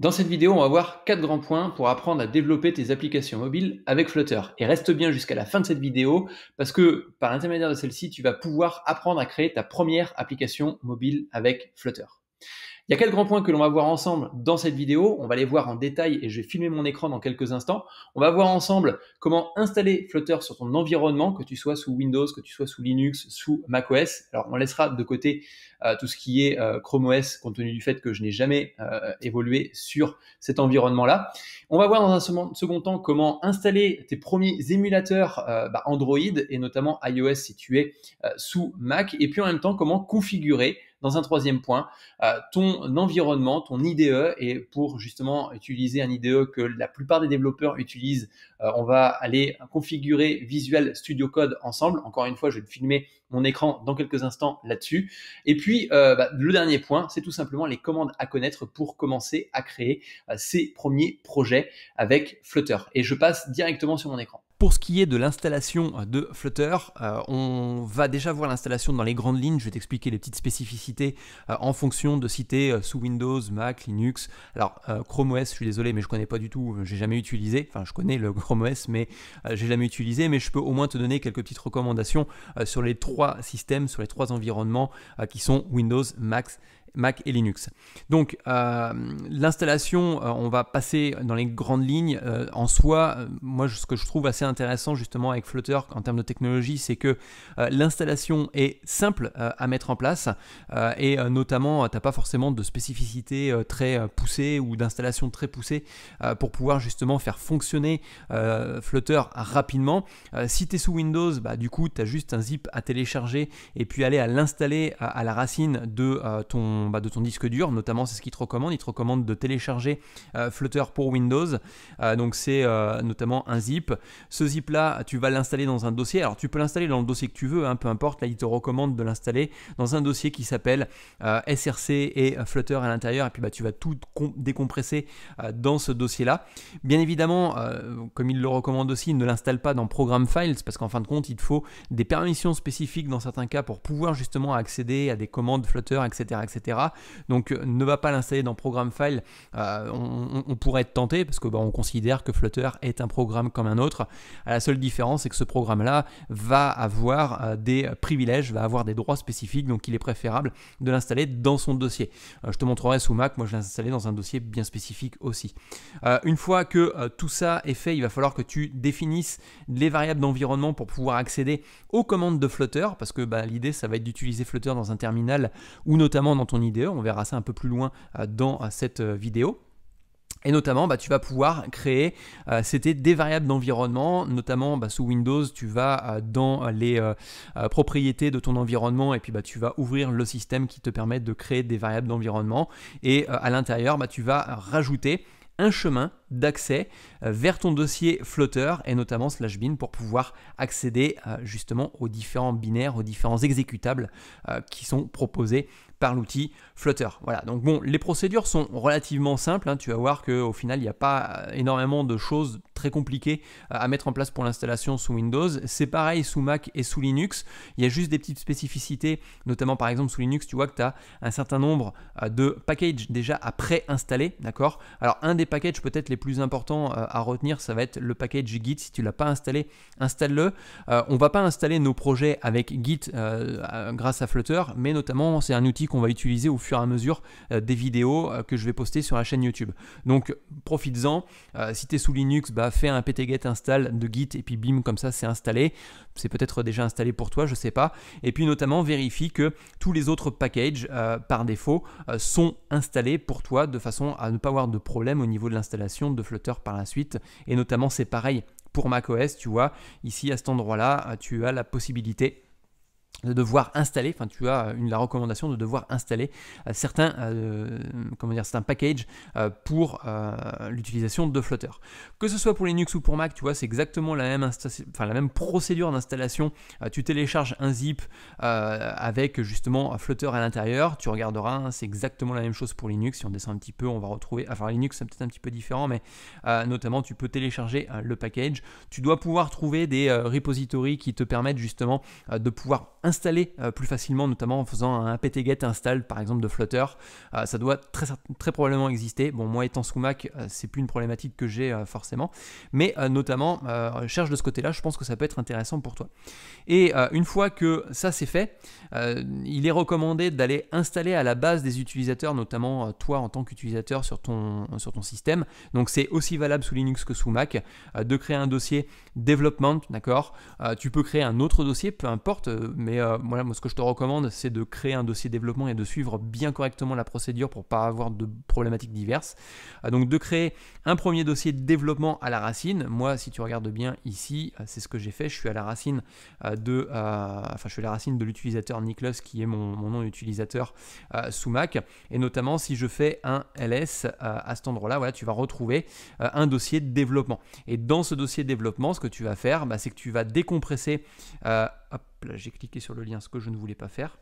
Dans cette vidéo, on va voir 4 grands points pour apprendre à développer tes applications mobiles avec Flutter. Et reste bien jusqu'à la fin de cette vidéo parce que par l'intermédiaire de celle-ci, tu vas pouvoir apprendre à créer ta première application mobile avec Flutter. Il y a quatre grands points que l'on va voir ensemble dans cette vidéo. On va les voir en détail et je vais filmer mon écran dans quelques instants. On va voir ensemble comment installer Flutter sur ton environnement, que tu sois sous Windows, que tu sois sous Linux, sous macOS. Alors on laissera de côté euh, tout ce qui est euh, Chrome OS compte tenu du fait que je n'ai jamais euh, évolué sur cet environnement-là. On va voir dans un second temps comment installer tes premiers émulateurs bah, Android et notamment iOS si tu es sous Mac. Et puis en même temps comment configurer dans un troisième point, euh, ton environnement, ton IDE, et pour justement utiliser un IDE que la plupart des développeurs utilisent, euh, on va aller configurer Visual Studio Code ensemble. Encore une fois, je vais filmer mon écran dans quelques instants là-dessus. Et puis, euh, bah, le dernier point, c'est tout simplement les commandes à connaître pour commencer à créer ces ses premiers projets avec Flutter. Et je passe directement sur mon écran. Pour ce qui est de l'installation euh, de Flutter, euh, on va déjà voir l'installation dans les grandes lignes. Je vais t'expliquer les petites spécificités euh, en fonction de citer sous Windows, Mac, Linux. Alors Chrome OS, je suis désolé, mais je ne connais pas du tout, j'ai jamais utilisé. Enfin, je connais le Chrome OS, mais j'ai jamais utilisé. Mais je peux au moins te donner quelques petites recommandations sur les trois systèmes, sur les trois environnements qui sont Windows, Mac, Mac et Linux. Donc euh, l'installation, euh, on va passer dans les grandes lignes. Euh, en soi, moi ce que je trouve assez intéressant justement avec Flutter en termes de technologie, c'est que l'installation est simple à mettre en place et notamment tu n'as pas forcément de spécificité très poussée ou d'installation très poussée pour pouvoir justement faire fonctionner Flutter rapidement. si tu es sous Windows, bah, du coup tu as juste un zip à télécharger et puis aller à l'installer à, la racine de ton bah, de ton disque dur, notamment c'est ce qu'il te recommande, il te recommande de télécharger euh, Flutter pour Windows, euh, donc c'est euh, notamment un zip. Ce zip là, tu vas l'installer dans un dossier, alors tu peux l'installer dans le dossier que tu veux, hein, peu importe, là il te recommande de l'installer dans un dossier qui s'appelle SRC et Flutter à l'intérieur, et puis bah, tu vas tout décompresser dans ce dossier là. Bien évidemment, comme il le recommande aussi, ne l'installe pas dans Program Files, parce qu'en fin de compte, il te faut des permissions spécifiques dans certains cas pour pouvoir justement accéder à des commandes Flutter, etc. etc. Donc euh, ne va pas l'installer dans Program File. Euh, on, pourrait être tenté parce que bah, on considère que Flutter est un programme comme un autre. La seule différence, c'est que ce programme-là va avoir euh, des privilèges, va avoir des droits spécifiques, donc il est préférable de l'installer dans son dossier. je te montrerai sous Mac, moi je l'ai installé dans un dossier bien spécifique aussi. une fois que tout ça est fait, il va falloir que tu définisses les variables d'environnement pour pouvoir accéder aux commandes de Flutter, parce que bah, l'idée ça va être d'utiliser Flutter dans un terminal ou notamment dans ton idée, On verra ça un peu plus loin euh, dans euh, cette euh, vidéo. Et notamment, bah, tu vas pouvoir créer, c'était des variables d'environnement, notamment bah, sous Windows, tu vas dans les propriétés de ton environnement et puis bah, tu vas ouvrir le système qui te permet de créer des variables d'environnement. Et à l'intérieur, bah, tu vas rajouter un chemin d'accès vers ton dossier flotteur et notamment slash bin pour pouvoir accéder justement aux différents binaires, aux différents exécutables qui sont proposés par l'outil Flutter. Voilà, donc bon, les procédures sont relativement simples, hein. tu vas voir qu'au final, il n'y a pas euh, énormément de choses très compliqué euh, à mettre en place pour l'installation sous Windows. C'est pareil sous Mac et sous Linux. Il y a juste des petites spécificités, notamment par exemple sous Linux, tu vois que tu as un certain nombre euh, de packages déjà à pré-installer, d'accord Alors un des packages peut-être les plus importants euh, à retenir, ça va être le package Git. Si tu l'as pas installé, installe-le. on va pas installer nos projets avec Git grâce à Flutter, mais notamment c'est un outil qu'on va utiliser au fur et à mesure des vidéos que je vais poster sur la chaîne YouTube. Donc profites-en. si tu es sous Linux, bah fais un ptget install de git et puis bim comme ça c'est installé. C'est peut-être déjà installé pour toi, je sais pas. Et puis notamment vérifie que tous les autres packages euh, par défaut euh, sont installés pour toi de façon à ne pas avoir de problème au niveau de l'installation de Flutter par la suite. Et notamment c'est pareil pour macOS, tu vois, ici à cet endroit-là, euh, tu as la possibilité de devoir installer, enfin tu as une, la recommandation de devoir installer euh, certains, euh, comment dire, certains packages euh, pour l'utilisation de Flutter. Que ce soit pour Linux ou pour Mac, tu vois, c'est exactement la même, la même procédure d'installation. tu télécharges un zip avec justement Flutter à l'intérieur, tu regarderas, hein, c'est exactement la même chose pour Linux. Si on descend un petit peu, on va retrouver, enfin Linux c'est peut-être un petit peu différent, mais notamment tu peux télécharger le package. Tu dois pouvoir trouver des repositories qui te permettent justement de pouvoir installer euh, plus facilement, notamment en faisant un apt-get install par exemple de Flutter. Euh, ça doit très, très probablement exister. Bon, moi étant sous Mac, euh, c'est plus une problématique que j'ai forcément, mais notamment cherche de ce côté-là. Je pense que ça peut être intéressant pour toi. Et une fois que ça c'est fait, il est recommandé d'aller installer à la base des utilisateurs, notamment toi en tant qu'utilisateur sur ton, sur ton système. Donc c'est aussi valable sous Linux que sous Mac de créer un dossier development. d'accord. tu peux créer un autre dossier, peu importe. Mais mais euh, voilà, moi, ce que je te recommande, c'est de créer un dossier développement et de suivre bien correctement la procédure pour pas avoir de problématiques diverses. Euh, donc, de créer un premier dossier de développement à la racine. Moi, si tu regardes bien ici, euh, c'est ce que j'ai fait. Je suis à la racine de, enfin, je suis à la racine de l'utilisateur Nicholas qui est mon, nom d'utilisateur sous Mac. Et notamment, si je fais un ls à cet endroit-là, voilà, tu vas retrouver un dossier de développement. Et dans ce dossier de développement, ce que tu vas faire, bah, c'est que tu vas décompresser hop, là j'ai cliqué sur le lien, ce que je ne voulais pas faire.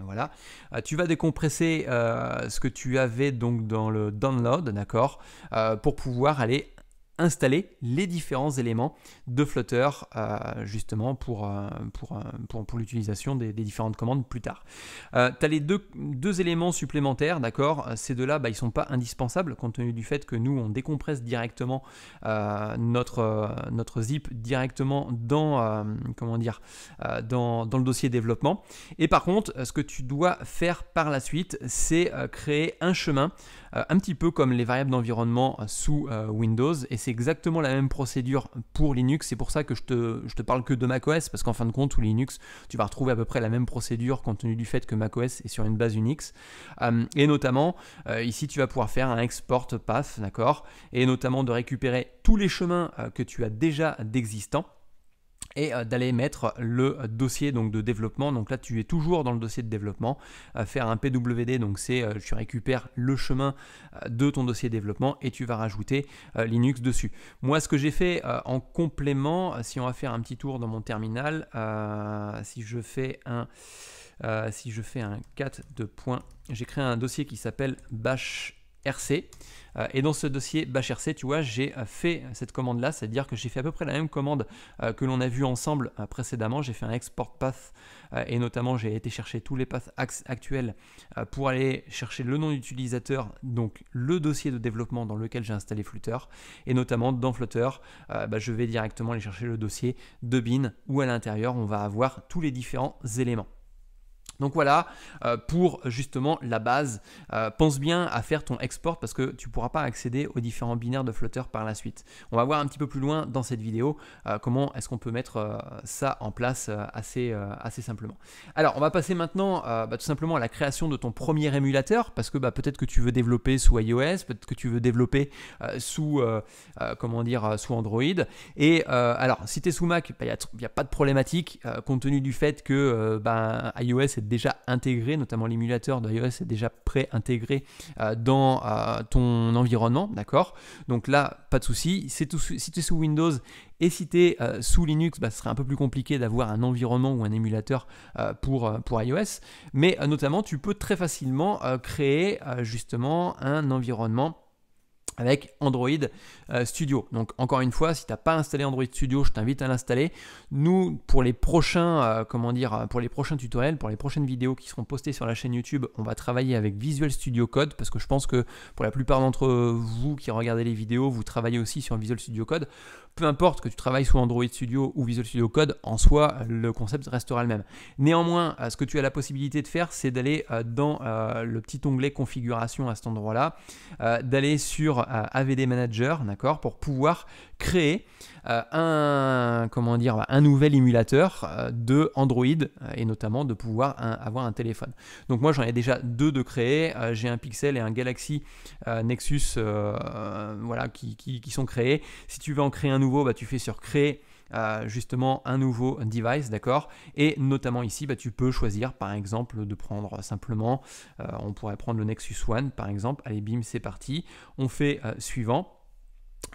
Voilà. Euh, tu vas décompresser euh, ce que tu avais donc dans le download, d'accord, euh, pour pouvoir aller installer les différents éléments de Flutter euh, justement pour, euh, euh, pour, pour, l'utilisation des, différentes commandes plus tard. tu as les deux, deux éléments supplémentaires, d'accord Ces deux-là, bah, ils ne sont pas indispensables compte tenu du fait que nous, on décompresse directement notre, notre zip directement dans, comment dire, dans, dans, le dossier développement. Et par contre, ce que tu dois faire par la suite, c'est créer un chemin euh, un petit peu comme les variables d'environnement euh, sous euh, Windows. Et c'est exactement la même procédure pour Linux. C'est pour ça que je te, te parle que de macOS, parce qu'en fin de compte, sous Linux, tu vas retrouver à peu près la même procédure compte tenu du fait que macOS est sur une base Unix. et notamment, ici, tu vas pouvoir faire un export path, d'accord Et notamment de récupérer tous les chemins que tu as déjà d'existants et euh, d'aller mettre le dossier donc, de développement. Donc là, tu es toujours dans le dossier de développement. Euh, faire un PWD, donc c'est euh, tu récupères le chemin de ton dossier de développement et tu vas rajouter Linux dessus. Moi, ce que j'ai fait en complément, si on va faire un petit tour dans mon terminal, si je fais un... si je fais un 4 de points, j'ai créé un dossier qui s'appelle bash RC. Euh, et dans ce dossier BashRC, tu vois, j'ai euh, fait cette commande-là, c'est-à-dire que j'ai fait à peu près la même commande euh, que l'on a vu ensemble précédemment. J'ai fait un export path et notamment j'ai été chercher tous les paths actuels pour aller chercher le nom d'utilisateur, donc le dossier de développement dans lequel j'ai installé Flutter. Et notamment dans Flutter, bah, je vais directement aller chercher le dossier de bin où à l'intérieur on va avoir tous les différents éléments. Donc voilà, euh, pour justement la base, euh, pense bien à faire ton export parce que tu ne pourras pas accéder aux différents binaires de flotteurs par la suite. On va voir un petit peu plus loin dans cette vidéo euh, comment est-ce qu'on peut mettre ça en place assez, assez simplement. Alors on va passer maintenant bah, tout simplement à la création de ton premier émulateur parce que bah, peut-être que tu veux développer sous iOS, peut-être que tu veux développer sous, comment dire, sous Android. Et alors si tu es sous Mac, bah, il n'y a, a, pas de problématique compte tenu du fait que ben, iOS est déjà intégré, notamment l'émulateur d'iOS est déjà pré-intégré euh, dans euh, ton environnement, d'accord Donc là, pas de souci. Si tu es sous Windows et si tu es euh, sous Linux, bah, ce serait un peu plus compliqué d'avoir un environnement ou un émulateur pour, pour iOS. Mais notamment, tu peux très facilement créer justement un environnement avec Android euh, Studio. Donc encore une fois, si tu n'as pas installé Android Studio, je t'invite à l'installer. Nous, pour les prochains, euh, comment dire, euh, pour les prochains tutoriels, pour les prochaines vidéos qui seront postées sur la chaîne YouTube, on va travailler avec Visual Studio Code parce que je pense que pour la plupart d'entre vous qui regardez les vidéos, vous travaillez aussi sur Visual Studio Code. Peu importe que tu travailles sous Android Studio ou Visual Studio Code, en soi, le concept restera le même. Néanmoins, ce que tu as la possibilité de faire, c'est d'aller dans le petit onglet configuration à cet endroit-là, d'aller sur AVD Manager, d'accord, pour pouvoir créer euh, un comment dire bah, un nouvel émulateur euh, de Android euh, et notamment de pouvoir avoir un téléphone. Donc moi j'en ai déjà deux de créés, j'ai un Pixel et un Galaxy Nexus voilà qui, sont créés. Si tu veux en créer un nouveau, bah, tu fais sur créer justement un nouveau device, d'accord Et notamment ici, bah, tu peux choisir par exemple de prendre simplement, euh, on pourrait prendre le Nexus One par exemple, allez bim, c'est parti, on fait euh, suivant.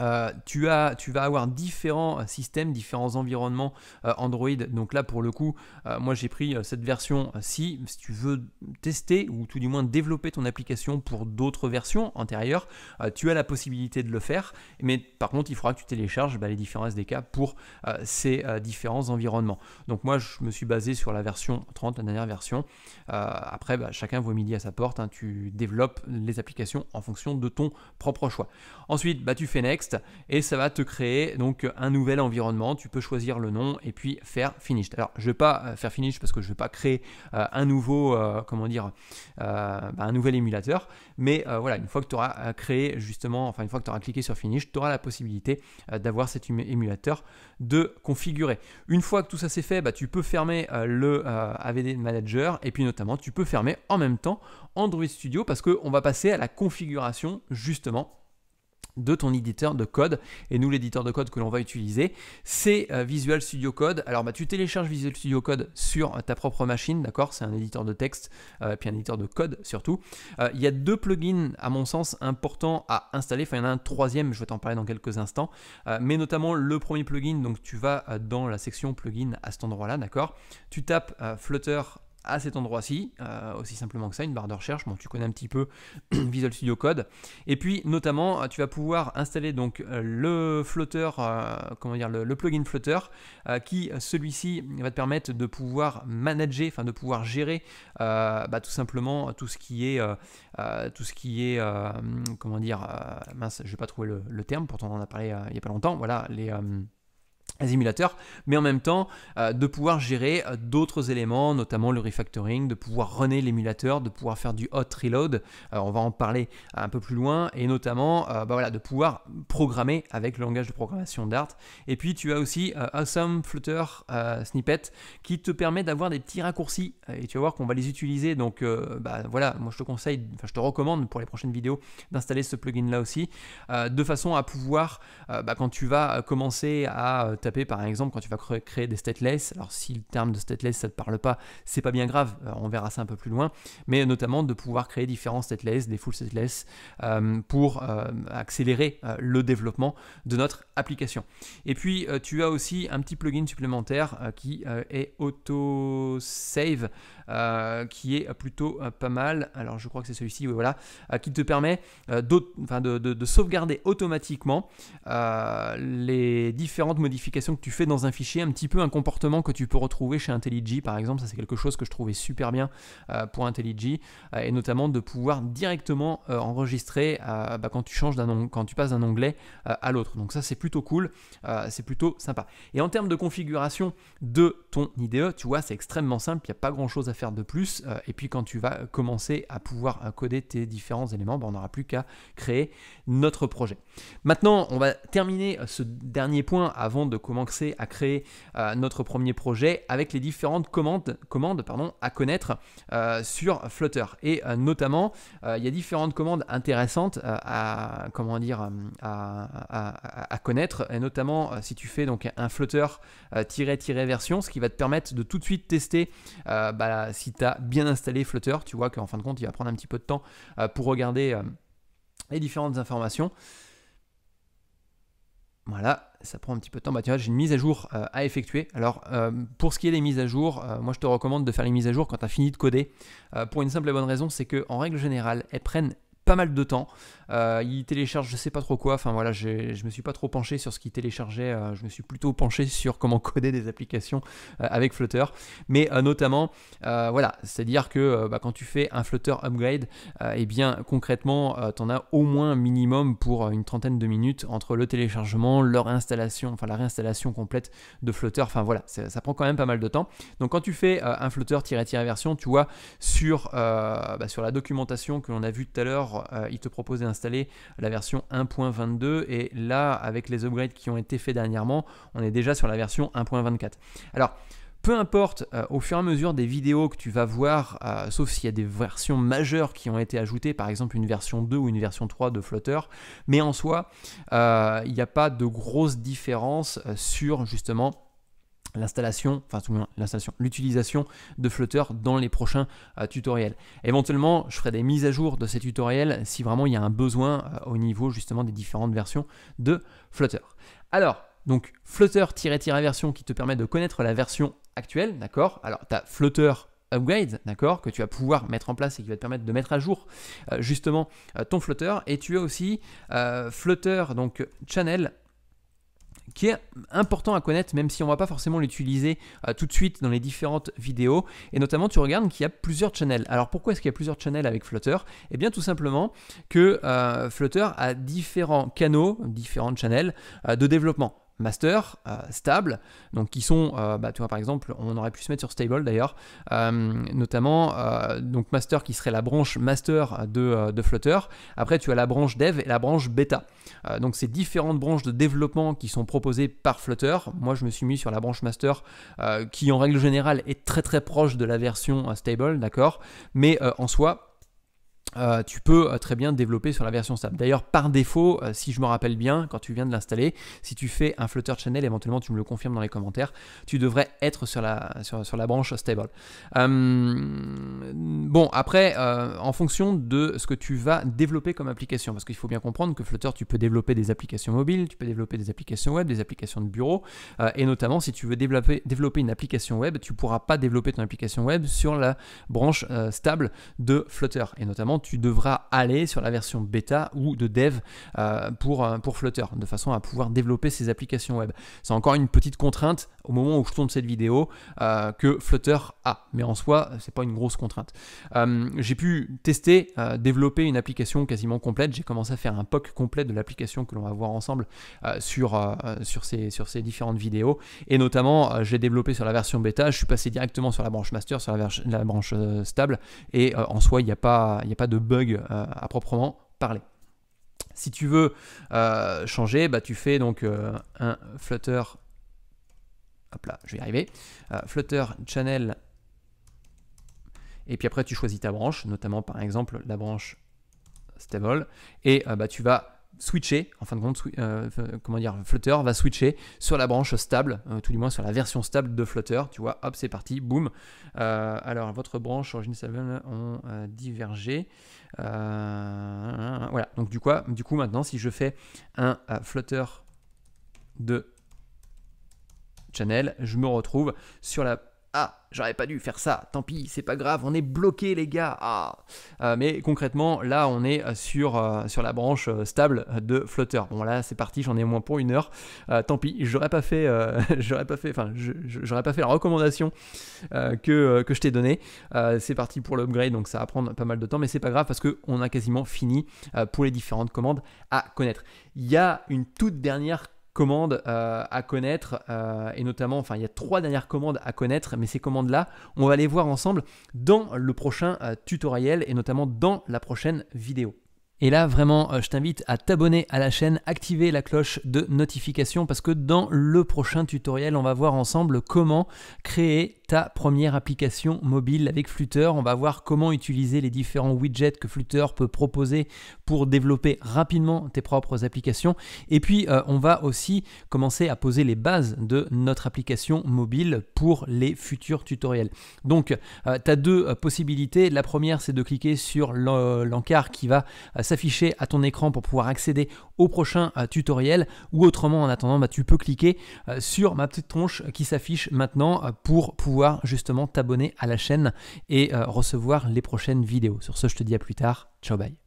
Euh, tu, as, tu vas avoir différents systèmes, différents environnements euh, Android. Donc là, pour le coup, euh, moi j'ai pris cette version-ci. Si tu veux tester ou tout du moins développer ton application pour d'autres versions antérieures, tu as la possibilité de le faire. Mais par contre, il faudra que tu télécharges bah, les des SDK pour ces différents environnements. Donc moi, je me suis basé sur la version 30, la dernière version. après, bah, chacun voit midi à sa porte. Hein. Tu développes les applications en fonction de ton propre choix. Ensuite, bah, tu fais et ça va te créer donc un nouvel environnement. Tu peux choisir le nom et puis faire finish. Alors je vais pas euh, faire finish parce que je vais pas créer euh, un nouveau euh, comment dire bah, un nouvel émulateur, mais voilà une fois que tu auras créé justement enfin une fois que tu auras cliqué sur finish, tu auras la possibilité d'avoir cet émulateur de configurer. Une fois que tout ça c'est fait, bah, tu peux fermer le AVD Manager et puis notamment tu peux fermer en même temps Android Studio parce que on va passer à la configuration justement de ton éditeur de code. Et nous, l'éditeur de code que l'on va utiliser, c'est euh, Visual Studio Code. Alors, bah, tu télécharges Visual Studio Code sur euh, ta propre machine, d'accord C'est un éditeur de texte, euh, puis un éditeur de code surtout. il y a deux plugins, à mon sens, importants à installer. Enfin, il y en a un troisième, je vais t'en parler dans quelques instants. mais notamment le premier plugin, donc tu vas dans la section plugin à cet endroit-là, d'accord Tu tapes Flutter à cet endroit-ci, euh, aussi simplement que ça, une barre de recherche, bon tu connais un petit peu Visual Studio Code, et puis notamment tu vas pouvoir installer donc euh, le flotteur, euh, comment dire, le, plugin Flutter qui celui-ci va te permettre de pouvoir manager, enfin de pouvoir gérer bah, tout simplement tout ce qui est, tout ce qui est, comment dire, mince, je vais pas trouver le, le terme, pourtant on en a parlé il n'y a pas longtemps, voilà, les émulateurs, mais en même temps euh, de pouvoir gérer euh, d'autres éléments, notamment le refactoring, de pouvoir runner l'émulateur, de pouvoir faire du hot reload, euh, on va en parler un peu plus loin, et notamment bah voilà, de pouvoir programmer avec le langage de programmation Dart. Et puis tu as aussi Awesome Flutter Snippet qui te permet d'avoir des petits raccourcis, et tu vas voir qu'on va les utiliser, donc bah, voilà, moi je te conseille, enfin je te recommande pour les prochaines vidéos d'installer ce plugin là aussi, de façon à pouvoir, bah, quand tu vas commencer à taper par exemple quand tu vas créer des stateless. Alors si le terme de stateless ça te parle pas, c'est pas bien grave, euh, on verra ça un peu plus loin, mais notamment de pouvoir créer différents stateless, des full stateless euh, pour euh, accélérer le développement de notre application. Et puis tu as aussi un petit plugin supplémentaire qui est auto save qui est plutôt pas mal. Alors je crois que c'est celui-ci, oui, voilà, qui te permet d'autres de, de, sauvegarder automatiquement les différentes modifications que tu fais dans un fichier, un petit peu un comportement que tu peux retrouver chez IntelliJ par exemple. Ça, c'est quelque chose que je trouvais super bien euh, pour IntelliJ euh, et notamment de pouvoir directement euh, enregistrer bah, quand tu changes d'un quand tu passes d'un onglet à l'autre. Donc ça, c'est plutôt cool, c'est plutôt sympa. Et en termes de configuration de ton IDE, tu vois, c'est extrêmement simple. Il n'y a pas grand chose à faire de plus. et puis quand tu vas commencer à pouvoir coder tes différents éléments, bah, on n'aura plus qu'à créer notre projet. Maintenant, on va terminer ce dernier point avant de commencer à créer euh, notre premier projet avec les différentes commandes, commandes pardon, à connaître euh, sur Flutter. Et euh, notamment, il y a différentes commandes intéressantes à, comment dire, à, connaître, et notamment si tu fais donc un Flutter version, ce qui va te permettre de tout de suite tester bah, si tu as bien installé Flutter. Tu vois qu'en fin de compte, il va prendre un petit peu de temps pour regarder les différentes informations. Voilà, ça prend un petit peu de temps. Bah, tu vois, j'ai une mise à jour euh, à effectuer. Alors, euh, pour ce qui est des mises à jour, euh, moi je te recommande de faire les mises à jour quand tu as fini de coder. pour une simple et bonne raison, c'est que en règle générale, elles prennent pas mal de temps. Euh, il télécharge je sais pas trop quoi. Enfin voilà, je me suis pas trop penché sur ce qu'il téléchargeait. Euh, je me suis plutôt penché sur comment coder des applications euh, avec Flutter. Mais notamment, voilà, c'est-à-dire que bah, quand tu fais un Flutter upgrade, et eh bien concrètement, tu en as au moins un minimum pour une trentaine de minutes entre le téléchargement, leur installation, enfin la réinstallation complète de Flutter. Enfin voilà, ça, prend quand même pas mal de temps. Donc quand tu fais un Flutter-version, tu vois sur, bah, sur la documentation que l'on a vue tout à l'heure, il te proposait un la version 1.22 et là, avec les upgrades qui ont été faits dernièrement, on est déjà sur la version 1.24. Alors, peu importe, euh, au fur et à mesure des vidéos que tu vas voir, euh, sauf s'il y a des versions majeures qui ont été ajoutées, par exemple une version 2 ou une version 3 de Flutter, mais en soi, euh, il n'y a pas de grosse différence sur justement l'installation, enfin l'installation, l'utilisation de Flutter dans les prochains euh, tutoriels. Éventuellement, je ferai des mises à jour de ces tutoriels si vraiment il y a un besoin euh, au niveau justement des différentes versions de Flutter. Alors, donc Flutter-version qui te permet de connaître la version actuelle, d'accord Alors, tu as Flutter upgrade, d'accord, que tu vas pouvoir mettre en place et qui va te permettre de mettre à jour euh, justement ton Flutter. Et tu as aussi Flutter, donc Channel qui est important à connaître même si on ne va pas forcément l'utiliser euh, tout de suite dans les différentes vidéos et notamment tu regardes qu'il y a plusieurs channels. Alors pourquoi est-ce qu'il y a plusieurs channels avec Flutter Eh bien tout simplement que euh, Flutter a différents canaux, différents channels euh, de développement master euh, stable, donc qui sont, euh, bah, tu vois par exemple, on aurait pu se mettre sur stable d'ailleurs, euh, notamment donc master qui serait la branche master de, de, Flutter. Après tu as la branche dev et la branche bêta. donc ces différentes branches de développement qui sont proposées par Flutter. Moi je me suis mis sur la branche master qui en règle générale est très très proche de la version stable, d'accord, mais en soi euh, tu peux euh, très bien développer sur la version stable. D'ailleurs, par défaut, euh, si je me rappelle bien, quand tu viens de l'installer, si tu fais un Flutter Channel, éventuellement tu me le confirmes dans les commentaires, tu devrais être sur la, sur, la branche stable. bon, après, en fonction de ce que tu vas développer comme application, parce qu'il faut bien comprendre que Flutter, tu peux développer des applications mobiles, tu peux développer des applications web, des applications de bureau, et notamment si tu veux développer, développer une application web, tu ne pourras pas développer ton application web sur la branche stable de Flutter, et notamment tu devras aller sur la version bêta ou de dev euh, pour, euh, pour Flutter, de façon à pouvoir développer ces applications web. C'est encore une petite contrainte au moment où je tourne cette vidéo euh, que Flutter a, mais en soi, c'est pas une grosse contrainte. j'ai pu tester, développer une application quasiment complète. J'ai commencé à faire un POC complet de l'application que l'on va voir ensemble sur, sur, ces, sur ces différentes vidéos. Et notamment, j'ai développé sur la version bêta, je suis passé directement sur la branche master, sur la, la branche stable, et en soi, il n'y a a pas de bug euh, à proprement parler. Si tu veux euh, changer, bah, tu fais donc euh, un Flutter. Hop là, je vais y arriver. flutter channel. Et puis après, tu choisis ta branche, notamment par exemple la branche stable. Et bah, tu vas switcher, en fin de compte, euh, euh, comment dire, Flutter va switcher sur la branche stable, euh, tout du moins sur la version stable de Flutter. Tu vois, hop, c'est parti, boum. alors, votre branche Origin ont divergé. voilà, donc du coup, du coup, maintenant, si je fais un Flutter de channel, je me retrouve sur la j'aurais pas dû faire ça, tant pis, c'est pas grave, on est bloqué les gars. Ah. Euh, mais concrètement, là, on est euh, sur, euh, sur la branche stable de Flutter. Bon, là, c'est parti, j'en ai au moins pour une heure. tant pis, j'aurais pas fait, j'aurais pas fait, enfin, j'aurais pas fait la recommandation que, que je t'ai donnée. c'est parti pour l'upgrade, donc ça va prendre pas mal de temps, mais c'est pas grave parce qu'on a quasiment fini pour les différentes commandes à connaître. Il y a une toute dernière commandes euh, à connaître, euh, et notamment, enfin, il y a trois dernières commandes à connaître, mais ces commandes-là, on va les voir ensemble dans le prochain euh, tutoriel, et notamment dans la prochaine vidéo. Et là, vraiment, je t'invite à t'abonner à la chaîne, activer la cloche de notification parce que dans le prochain tutoriel, on va voir ensemble comment créer première application mobile avec Flutter. On va voir comment utiliser les différents widgets que Flutter peut proposer pour développer rapidement tes propres applications. Et puis, euh, on va aussi commencer à poser les bases de notre application mobile pour les futurs tutoriels. Donc, euh, tu as deux euh, possibilités. La première, c'est de cliquer sur l'encart qui va s'afficher à ton écran pour pouvoir accéder au prochain tutoriel. Ou autrement, en attendant, bah, tu peux cliquer sur ma petite tronche qui s'affiche maintenant pour pouvoir justement t'abonner à la chaîne et euh, recevoir les prochaines vidéos. Sur ce, je te dis à plus tard. Ciao bye.